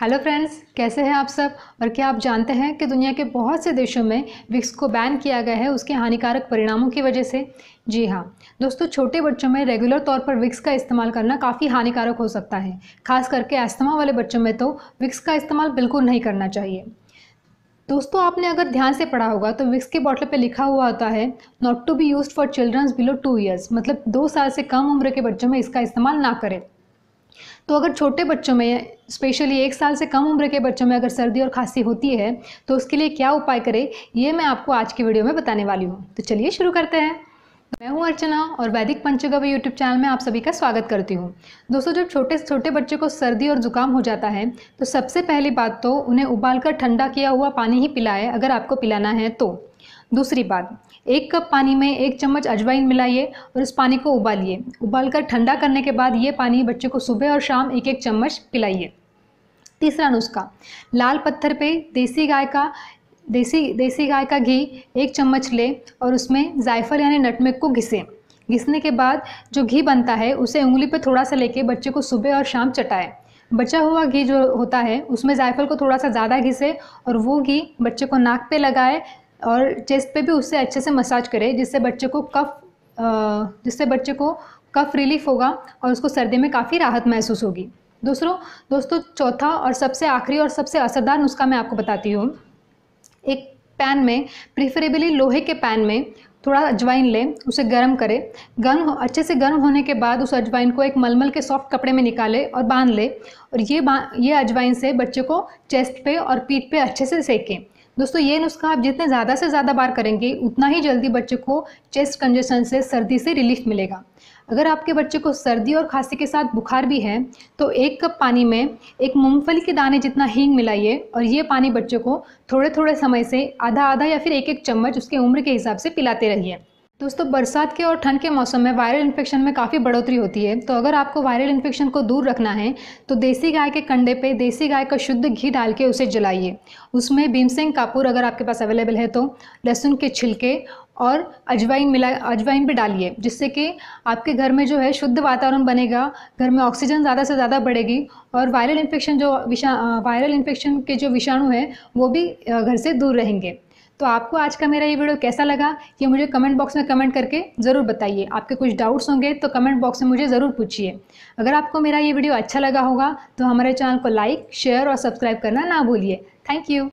hello friends कैसे हैं आप सब और क्या आप जानते हैं कि दुनिया के बहुत से देशों में विक्स को बैन किया गया है उसके हानिकारक परिणामों की वजह से जी हाँ दोस्तों छोटे बच्चों में रेगुलर तौर पर विक्स का इस्तेमाल करना काफ़ी हानिकारक हो सकता है खास करके एस्थमा वाले बच्चों में तो विक्स का इस्तेमाल बिल्कुल नहीं करना चाहिए दोस्तों आपने अगर ध्यान से पढ़ा होगा तो विक्स के बॉटल पे लिखा हुआ होता है not to be use for childrens below two years मतलब दो साल से कम उम्र के बच्चों में इसका इस्तेमाल ना करें तो अगर छोटे बच्चों में स्पेशली एक साल से कम उम्र के बच्चों में अगर सर्दी और खांसी होती है तो उसके लिए क्या उपाय करें ये मैं आपको आज की वीडियो में बताने वाली हूँ तो चलिए शुरू करते हैं मैं हूँ अर्चना और वैदिक पंचगव्य यूट्यूब चैनल में आप सभी का स्वागत करती हूँ दोस्तों जब छोटे छोटे बच्चों को सर्दी और ज़ुकाम हो जाता है तो सबसे पहली बात तो उन्हें उबालकर ठंडा किया हुआ पानी ही पिलाएं अगर आपको पिलाना है तो दूसरी बात एक कप पानी में एक चम्मच अजवाइन मिलाइए और इस पानी को उबालिए उबालकर ठंडा करने के बाद ये पानी बच्चे को सुबह और शाम एक एक चम्मच पिलाइए तीसरा नुस्खा लाल पत्थर पे देसी गाय का देसी देसी गाय का घी एक चम्मच ले और उसमें जायफल यानी नटमेग को घिसें घिसने के बाद जो घी बनता है उसे उंगली पर थोड़ा सा लेके बच्चे को सुबह और शाम चटाएं बचा हुआ घी जो होता है उसमें जायफल को थोड़ा सा ज़्यादा घिसे और वो घी बच्चे को नाक पे लगाए और चेस्ट पे भी उससे अच्छे से मसाज करें जिससे बच्चे को कफ जिससे बच्चे को कफ रिलीफ होगा और उसको सर्दी में काफ़ी राहत महसूस होगी दूसरों दोस्तों चौथा और सबसे आखिरी और सबसे असरदार नुस्खा मैं आपको बताती हूँ एक पैन में प्रिफरेबली लोहे के पैन में थोड़ा अजवाइन लें उसे गर्म करें गर्म अच्छे से गर्म होने के बाद उस अजवाइन को एक मलमल के सॉफ्ट कपड़े में निकाले और बांध ले और ये ये अजवाइन से बच्चे को चेस्ट पे और पीठ पे अच्छे से सेकें दोस्तों ये नुस्खा आप जितने ज़्यादा से ज़्यादा बार करेंगे उतना ही जल्दी बच्चे को चेस्ट कंजेशन से सर्दी से रिलीफ मिलेगा अगर आपके बच्चे को सर्दी और खांसी के साथ बुखार भी है तो एक कप पानी में एक मूंगफली के दाने जितना हींग मिलाइए और ये पानी बच्चे को थोड़े थोड़े समय से आधा आधा या फिर एक एक चम्मच उसके उम्र के हिसाब से पिलाते रहिए दोस्तों बरसात के और ठंड के मौसम में वायरल इन्फेक्शन में काफ़ी बढ़ोतरी होती है तो अगर आपको वायरल इन्फेक्शन को दूर रखना है तो देसी गाय के कंडे पे देसी गाय का शुद्ध घी डाल के उसे जलाइए उसमें भीमसेंग कापूर अगर आपके पास अवेलेबल है तो लहसुन के छिलके और अजवाइन मिला अजवाइन भी डालिए जिससे कि आपके घर में जो है शुद्ध वातावरण बनेगा घर में ऑक्सीजन ज़्यादा से ज़्यादा बढ़ेगी और वायरल इन्फेक्शन जो विषा वायरल इन्फेक्शन के जो विषाणु हैं वो भी घर से दूर रहेंगे तो आपको आज का मेरा ये वीडियो कैसा लगा ये मुझे कमेंट बॉक्स में कमेंट करके ज़रूर बताइए आपके कुछ डाउट्स होंगे तो कमेंट बॉक्स में मुझे ज़रूर पूछिए अगर आपको मेरा ये वीडियो अच्छा लगा होगा तो हमारे चैनल को लाइक शेयर और सब्सक्राइब करना ना भूलिए थैंक यू